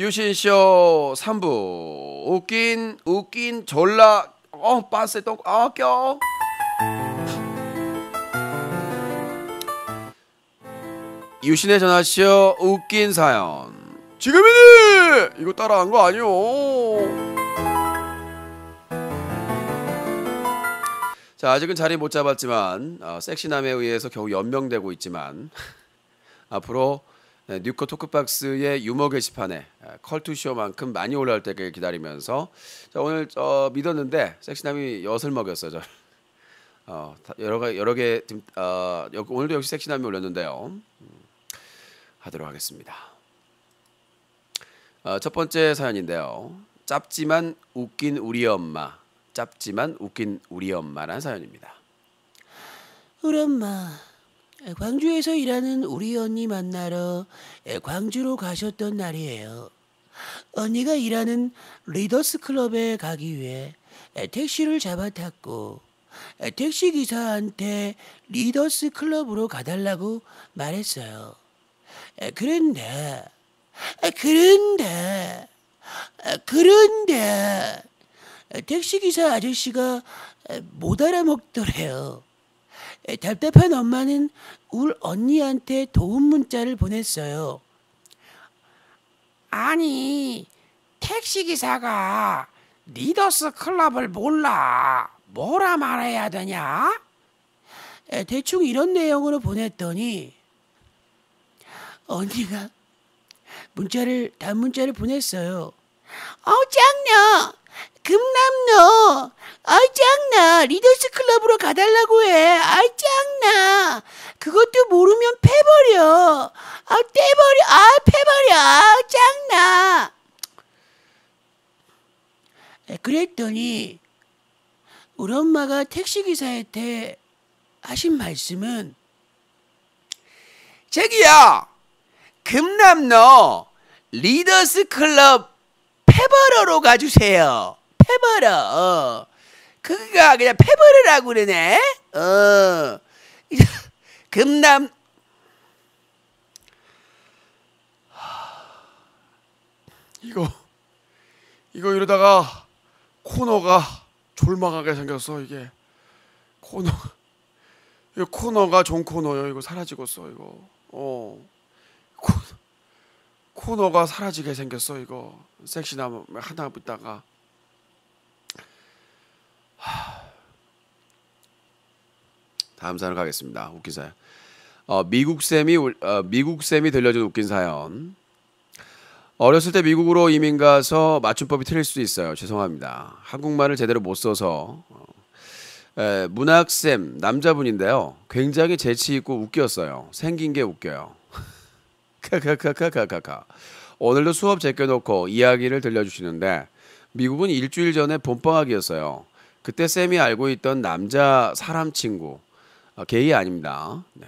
유신쇼 3부 웃긴 웃긴 졸라 어 빠세 똥아껴 유신의 전화쇼 웃긴 사연 지금이니 이거 따라한 거 아니오 자 아직은 자리 못 잡았지만 어, 섹시남에 의해서 겨우 연명되고 있지만 앞으로 네, 뉴코 토크박스의 유머 게시판에 컬투쇼만큼 많이 올라올 때를 기다리면서 자, 오늘 어, 믿었는데 섹시남이 엿을 먹였어 저. 어, 여러 개 여러 개 어, 오늘도 역시 섹시남이 올렸는데요. 음, 하도록 하겠습니다. 어, 첫 번째 사연인데요. 짭지만 웃긴 우리 엄마. 짭지만 웃긴 우리 엄마란 사연입니다. 우리 엄마 광주에서 일하는 우리 언니 만나러 광주로 가셨던 날이에요. 언니가 일하는 리더스 클럽에 가기 위해 택시를 잡아탔고 택시 기사한테 리더스 클럽으로 가달라고 말했어요. 그런데, 그런데, 그런데, 택시기사 아저씨가 못 알아먹더래요. 답답한 엄마는 울 언니한테 도움 문자를 보냈어요. 아니 택시기사가 리더스 클럽을 몰라 뭐라 말해야 되냐? 대충 이런 내용으로 보냈더니 언니가 문자를 단문자를 보냈어요. 어우 짱녀 금남로 아이 짱나 리더스 클럽으로 가달라고 해 아이 짱나 그것도 모르면 패버려 아 떼버려 아 패버려 아 짱나 그랬더니 우리 엄마가 택시기사한테 하신 말씀은 저기요 금남로 리더스 클럽 패버러로 가주세요 패버러. 어. 그가 그냥 패버러라고 그러네. 어. 금남 이거 이거 이러다가 코너가 졸망하게 생겼어 이게 코너 이 코너가 좋 코너요 이거 사라지겠어 이거 어코 코너가 사라지게 생겼어 이거 섹시남 하나 있다가 다음 사연 가겠습니다. 웃긴 사연. 어, 미국 쌤이 어, 미국 쌤이 들려준 웃긴 사연. 어렸을 때 미국으로 이민 가서 맞춤법이 틀릴 수도 있어요. 죄송합니다. 한국말을 제대로 못 써서 어, 에, 문학쌤 남자분인데요. 굉장히 재치 있고 웃겼어요. 생긴 게 웃겨요. 카카카카카카. 오늘도 수업 제껴놓고 이야기를 들려주시는데 미국은 일주일 전에 봄방학이었어요. 그때 쌤이 알고 있던 남자 사람 친구 아, 게이 아닙니다. 네.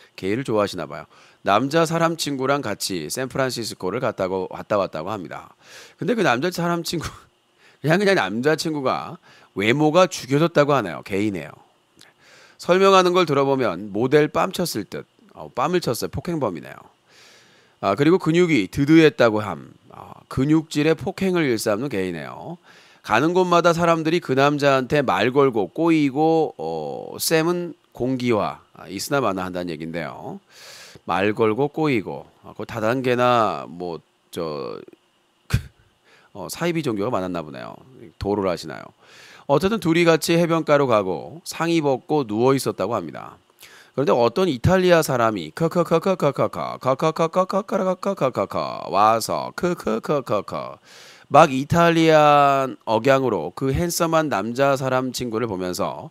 게이를 좋아하시나 봐요. 남자 사람 친구랑 같이 샌프란시스코를 갔다고 왔다 왔다고 합니다. 근데 그 남자 사람 친구 그냥 그냥 남자 친구가 외모가 죽여졌다고 하네요. 게이네요. 네. 설명하는 걸 들어보면 모델 빰 쳤을 듯. 어, 빰을 쳤어요. 폭행범이네요. 아, 그리고 근육이 드드했다고 함. 아, 근육질의 폭행을 일삼는 게이네요. 가는 곳마다 사람들이 그 남자한테 말 걸고 꼬이고 어, 쌤은 공기와 있으나 마나 한다는 얘긴데요. 말 걸고 꼬이고 그 다단계나 뭐저 어, 사이비 종교가 많았나 보네요. 도를 하시나요? 어쨌든 둘이 같이 해변가로 가고 상의 벗고 누워 있었다고 합니다. 그런데 어떤 이탈리아 사람이 카카카카카카카카카카카카카카카카 와서 크크크크크막 이탈리안 억양으로 그 핸섬한 남자 사람 친구를 보면서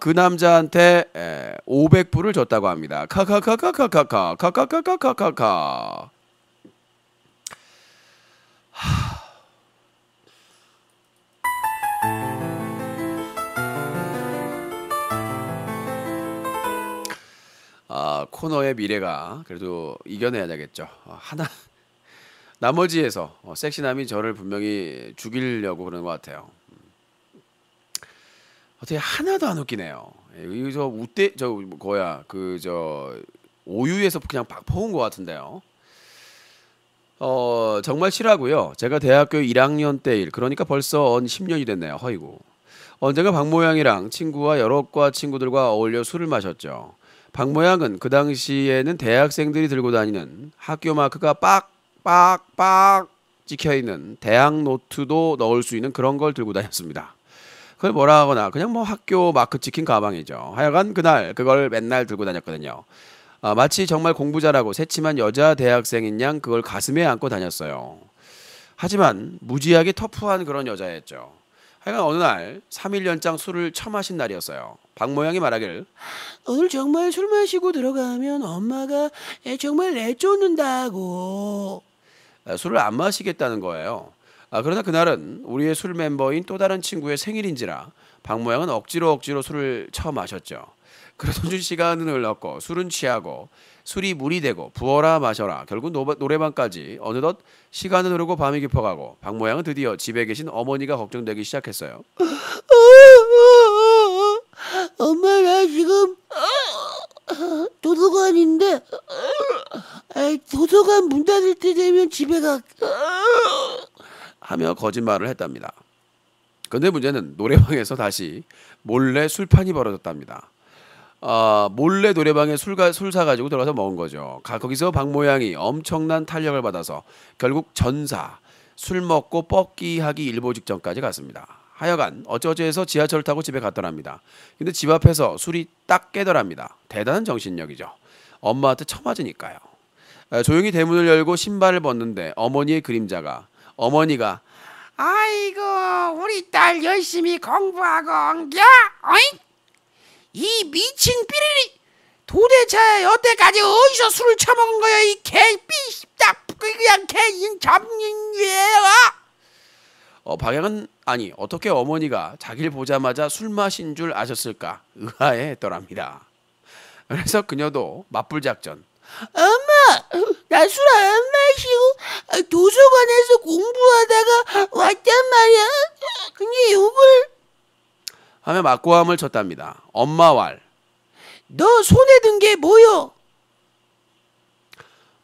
그 남자한테 500불을 줬다고 합니다. 카카카카카카카 카카카카카카카 아, 코너의 미래가 그래도 이겨내야 되겠죠. 하나 나머지에서 섹시남이 저를 분명히 죽이려고 그러는 것 같아요. 어떻게 하나도 안 웃기네요. 예, 이저 우대 저 거야 그 저 오유에서 그냥 박 퍼온 것 같은데요. 어 정말 싫하고요. 제가 대학교 1학년 때일 그러니까 벌써 언 10년이 됐네요. 허이고 언젠가 박모양이랑 친구와 여러 과 친구들과 어울려 술을 마셨죠. 박모양은 그 당시에는 대학생들이 들고 다니는 학교 마크가 빡빡빡 찍혀 있는 대학 노트도 넣을 수 있는 그런 걸 들고 다녔습니다. 그걸 뭐라 하거나 그냥 뭐 학교 마크 찍힌 가방이죠. 하여간 그날 그걸 맨날 들고 다녔거든요. 아, 마치 정말 공부 잘하고 새침한 여자 대학생인 양 그걸 가슴에 안고 다녔어요. 하지만 무지하게 터프한 그런 여자였죠. 하여간 어느 날 3일 연장 술을 처음하신 날이었어요. 박모양이 말하길 오늘 정말 술 마시고 들어가면 엄마가 예, 정말 내쫓는다고 아, 술을 안 마시겠다는 거예요. 아, 그러나 그날은 우리의 술 멤버인 또 다른 친구의 생일인지라 박모양은 억지로 억지로 술을 처음 마셨죠. 그러던 시간은 흘렀고 술은 취하고 술이 물이 되고 부어라 마셔라 결국 노바, 노래방까지 어느덧 시간은 흐르고 밤이 깊어가고 박모양은 드디어 집에 계신 어머니가 걱정되기 시작했어요. 엄마 나 지금 도서관인데 도서관 문 닫을 때 되면 집에 가 하며 거짓말을 했답니다. 근데 문제는 노래방에서 다시 몰래 술판이 벌어졌답니다. 아, 몰래 노래방에 술가, 술 사가지고 들어가서 먹은 거죠. 거기서 박모양이 엄청난 탄력을 받아서 결국 전사, 술 먹고 뻑기하기 일보 직전까지 갔습니다. 하여간 어쩌저해서 지하철 타고 집에 갔더랍니다. 근데 집 앞에서 술이 딱 깨더랍니다. 대단한 정신력이죠. 엄마한테 처맞으니까요. 조용히 대문을 열고 신발을 벗는데 어머니의 그림자가 어머니가 아이고 우리 딸 열심히 공부하고 온겨 어잉? 이 미친 삐리리 도대체 여태까지 어디서 술을 처먹은 거야 이 개삐딱 그냥 개인 잡인이에 어? 어, 방향은 아니 어떻게 어머니가 자기를 보자마자 술 마신 줄 아셨을까 의아해 했더랍니다 그래서 그녀도 맞불 작전 엄마 나술안 도서관에서 공부하다가 왔단 말이야. 근데 욕을 하며 맞고함을 쳤답니다. 엄마 왈. 너 손에 든 게뭐여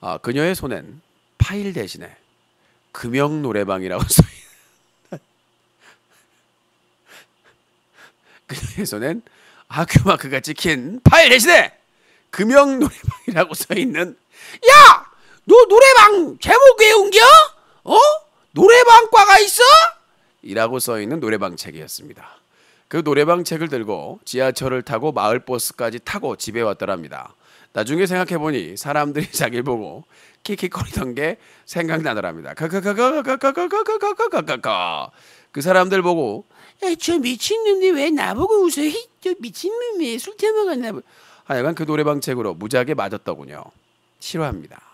아, 그녀의 손엔 파일 대신에 금영 노래방이라고 써있는 그녀의 손엔 아큐마크가 찍힌 파일 대신에 금영 노래방이라고 써있는 야! 너 노래방 제목 외운겨? 어? 노래방과가 있어? 이라고 써 있는 노래방 책이었습니다. 그 노래방 책을 들고 지하철을 타고 마을 버스까지 타고 집에 왔더랍니다. 나중에 생각해 보니 사람들이 자기 보고 키키거리던게 생각나더랍니다. 그 사람들 보고 저 미친놈이 왜 나보고 웃어? 저 미친놈이 술 처먹었나 보. 하여간 그 노래방 책으로 무지하게 맞았더군요. 싫어합니다.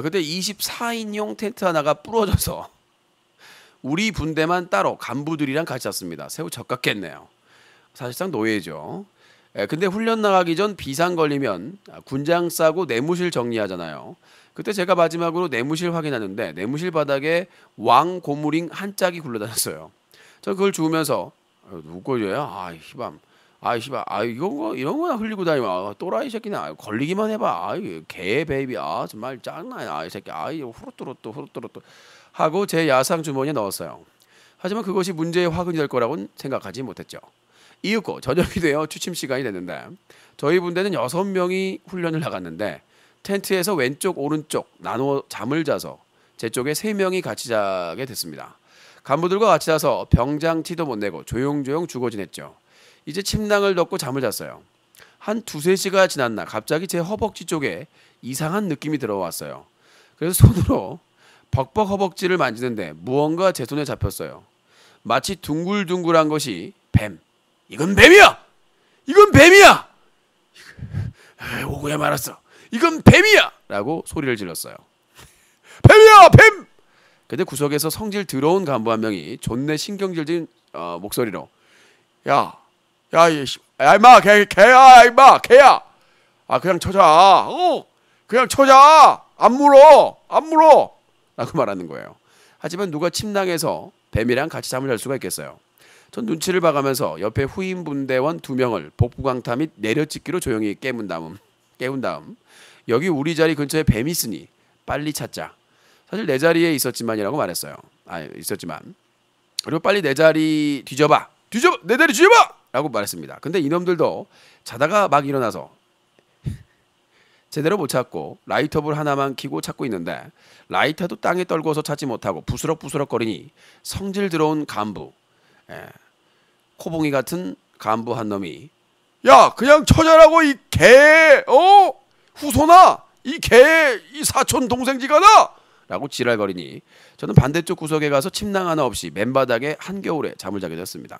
그때 아, 24인용 텐트 하나가 부러져서 우리 분대만 따로 간부들이랑 같이 잤습니다. 새우 적같겠네요. 사실상 노예죠. 예, 근데 훈련 나가기 전 비상 걸리면 군장 싸고 내무실 정리하잖아요. 그때 제가 마지막으로 내무실 확인하는데 내무실 바닥에 왕 고무링 한 짝이 굴러다녔어요. 저 그걸 주우면서 어, 누구야? 아, 희밤. 아이 씨발 아 이거 뭐 이런 거나 흘리고 다니면 아, 또라이 새끼나 아, 걸리기만 해봐 아개 유 베이비 아 정말 짱나 아이 새끼 아이 후루뚜루뚜 후루뚜루뚜 하고 제 야상 주머니에 넣었어요. 하지만 그것이 문제의 화근이 될 거라고는 생각하지 못했죠. 이윽고 저녁이 되어 취침 시간이 됐는데 저희 분대는 여섯 명이 훈련을 나갔는데 텐트에서 왼쪽 오른쪽 나누어 잠을 자서 제 쪽에 세 명이 같이 자게 됐습니다. 간부들과 같이 자서 병장티도 못 내고 조용조용 죽어 지냈죠. 이제 침낭을 덮고 잠을 잤어요. 한 두세 시가 지났나 갑자기 제 허벅지 쪽에 이상한 느낌이 들어왔어요. 그래서 손으로 벅벅 허벅지를 만지는데 무언가 제 손에 잡혔어요. 마치 둥글둥글한 것이 뱀. 이건 뱀이야! 이건 뱀이야! 오고야 말았어. 이건 뱀이야! 라고 소리를 질렀어요. 뱀이야! 뱀! 근데 구석에서 성질 더러운 간부 한 명이 존내 신경질진 어, 목소리로 야 야, 이씨. 야, 임마, 개, 개야, 임마, 개야. 아, 그냥 쳐자. 어, 그냥 쳐자. 안 물어. 안 물어. 라고 말하는 거예요. 하지만 누가 침낭에서 뱀이랑 같이 잠을 잘 수가 있겠어요. 전 눈치를 봐가면서 옆에 후임 분대원 두 명을 복부 강타 및 내려찍기로 조용히 깨문 다음, 깨운 다음 여기 우리 자리 근처에 뱀이 있으니 빨리 찾자. 사실 내 자리에 있었지만이라고 말했어요. 아, 있었지만. 그리고 빨리 내 자리 뒤져봐. 뒤져봐. 내 자리 뒤져봐. 라고 말했습니다. 근데 이놈들도 자다가 막 일어나서 제대로 못 찾고 라이터불 하나만 키고 찾고 있는데 라이터도 땅에 떨궈서 찾지 못하고 부스럭부스럭 거리니 성질 들어온 간부 예, 코봉이 같은 간부 한 놈이 야 그냥 처자라고 이 개 어 후손아 이 개 이 사촌 동생지가나 라고 지랄거리니 저는 반대쪽 구석에 가서 침낭 하나 없이 맨바닥에 한겨울에 잠을 자게 됐습니다.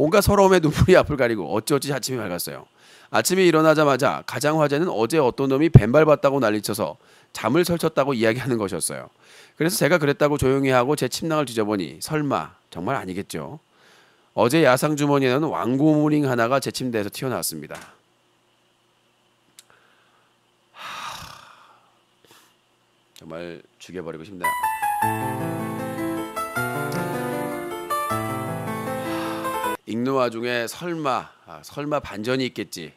온갖 서러움에 눈물이 앞을 가리고 어찌어찌 아침이 밝았어요. 아침에 일어나자마자 가장 화제는 어제 어떤 놈이 뱀밟았다고 난리쳐서 잠을 설쳤다고 이야기하는 것이었어요. 그래서 제가 그랬다고 조용히 하고 제 침낭을 뒤져보니 설마 정말 아니겠죠. 어제 야상 주머니에는 왕고무링 하나가 제 침대에서 튀어나왔습니다. 하... 정말 죽여버리고 싶네요. 읽는 와중에 설마 아, 설마 반전이 있겠지.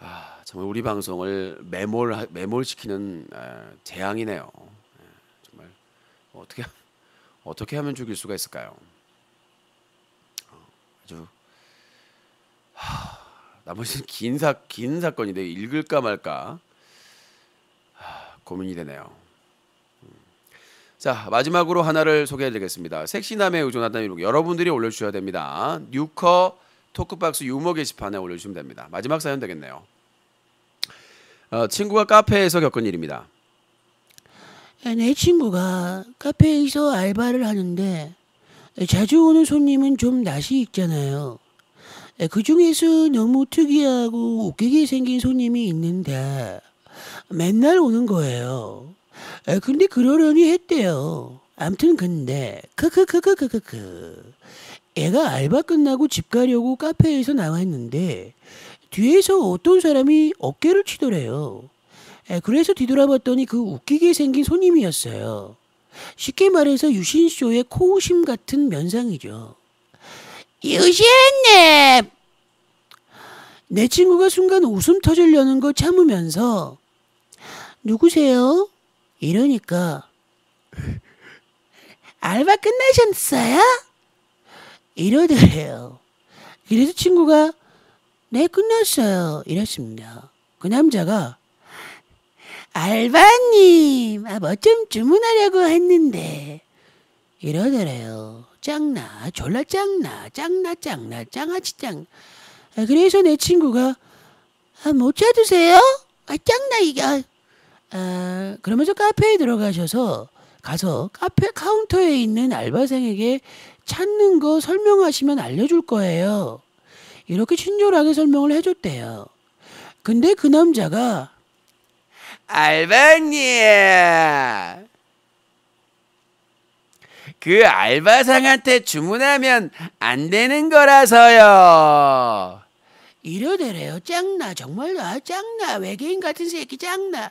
아, 정말 우리 방송을 매몰 매몰시키는 아, 재앙이네요. 예, 정말 어떻게 어떻게 하면 죽일 수가 있을까요? 어, 아주 하, 나머지는 긴사긴 사건인데 읽을까 말까 하, 아, 고민이 되네요. 자 마지막으로 하나를 소개해드리겠습니다. 섹시남에 의존하다는 이름 여러분들이 올려주셔야 됩니다. 뉴커 토크박스 유머 게시판에 올려주시면 됩니다. 마지막 사연 되겠네요. 어, 친구가 카페에서 겪은 일입니다. 예, 내 친구가 카페에서 알바를 하는데 자주 오는 손님은 좀 낯이 익잖아요. 예, 그 중에서 너무 특이하고 웃기게 생긴 손님이 있는데 맨날 오는 거예요. 에, 근데 그러려니 했대요. 암튼 근데 크크크크크크크 애가 알바 끝나고 집 가려고 카페에서 나왔는데 뒤에서 어떤 사람이 어깨를 치더래요. 에, 그래서 뒤돌아봤더니 그 웃기게 생긴 손님이었어요. 쉽게 말해서 유신쇼의 코우심 같은 면상이죠. 유신님! 내 친구가 순간 웃음 터지려는 거 참으면서 누구세요? 이러니까 알바 끝나셨어요? 이러더래요. 그래서 친구가 네 끝났어요 이랬습니다. 그 남자가 알바님 아, 뭐 좀 주문하려고 했는데 이러더래요. 짱나 졸라 짱나 짱나 짱나 짱아치 짱 아, 그래서 내 친구가 아, 못 찾으세요? 아 짱나 이게 아, 아, 그러면서 카페에 들어가셔서 가서 카페 카운터에 있는 알바생에게 찾는 거 설명하시면 알려줄 거예요. 이렇게 친절하게 설명을 해줬대요. 근데 그 남자가 알바님 그 알바상한테 주문하면 안 되는 거라서요. 이러더래요. 짱나 정말 나 아, 짱나 외계인 같은 새끼 짱나.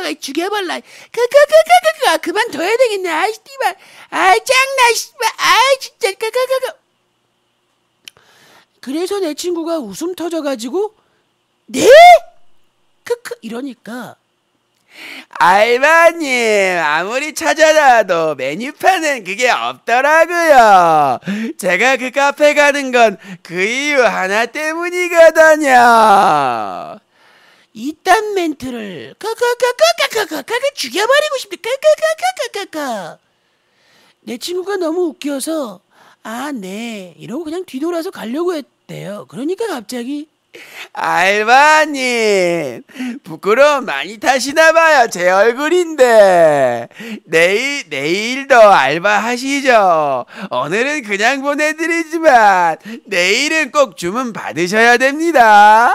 아까가 죽여볼라. 그그그그그그 그, 그, 그, 그만 둬야 되겠네. 아이 씨발. 아이 짱나 씨발. 아이 진짜 그그그그. 그래서 내 친구가 웃음 터져가지고 네? 크크 이러니까 알바님 아무리 찾아놔도 메뉴판엔 그게 없더라고요. 제가 그 카페 가는 건 그 이유 하나 때문이거든요. 이딴 멘트를 까카카카카카까까 죽여버리고 싶다 까까까까까까까 내 친구가 너무 웃겨서 아네 이러고 그냥 뒤돌아서 가려고 했대요 그러니까 갑자기 알바님 부끄러움 많이 타시나봐요 제 얼굴인데 내일 내일도 알바하시죠 오늘은 그냥 보내드리지만 내일은 꼭 주문 받으셔야 됩니다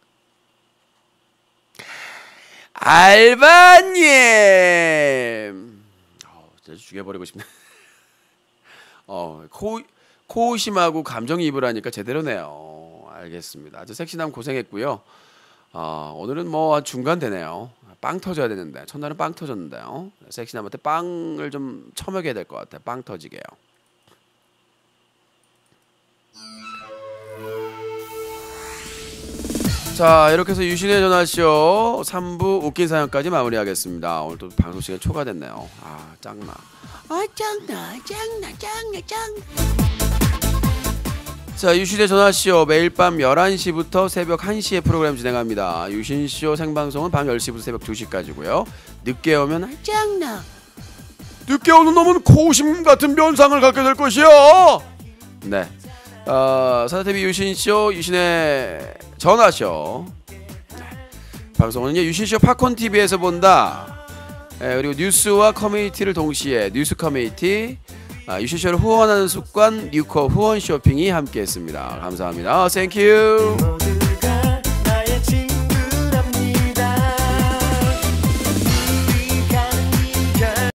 알바님. 어, 죽여버리고 싶네. 어, 코, 코우심하고 감정이입을 하니까 제대로네요. 알겠습니다. 아주 섹시남 고생했고요. 어, 오늘은 뭐 중간 되네요. 빵 터져야 되는데 첫날은 빵 터졌는데요. 섹시남한테 빵을 좀 처먹여야 될 것 같아요. 빵 터지게요. 자 이렇게 해서 유신의 전화쇼 3부 웃긴 사연까지 마무리하겠습니다. 오늘 또 방송 시간 초과됐네요. 아 짱나. 아 짱나 짱나 짱나 짱. 자 유신의 전화쇼 매일 밤 11시부터 새벽 1시에 프로그램 진행합니다. 유신쇼 생방송은 밤 10시부터 새벽 2시까지고요. 늦게 오면 아 짱나. 늦게 오는 놈은 코심 같은 면상을 갖게 될 것이요. 네. 어, 사다 t 유신쇼 유신의 전화쇼. 네. 방송은 유시쇼 팝콘 TV에서 본다. 예, 그리고 뉴스와 커뮤니티를 동시에 뉴스 커뮤니티 아, 유시쇼를 후원하는 습관 뉴커 후원 쇼핑이 함께했습니다. 감사합니다. 땡큐.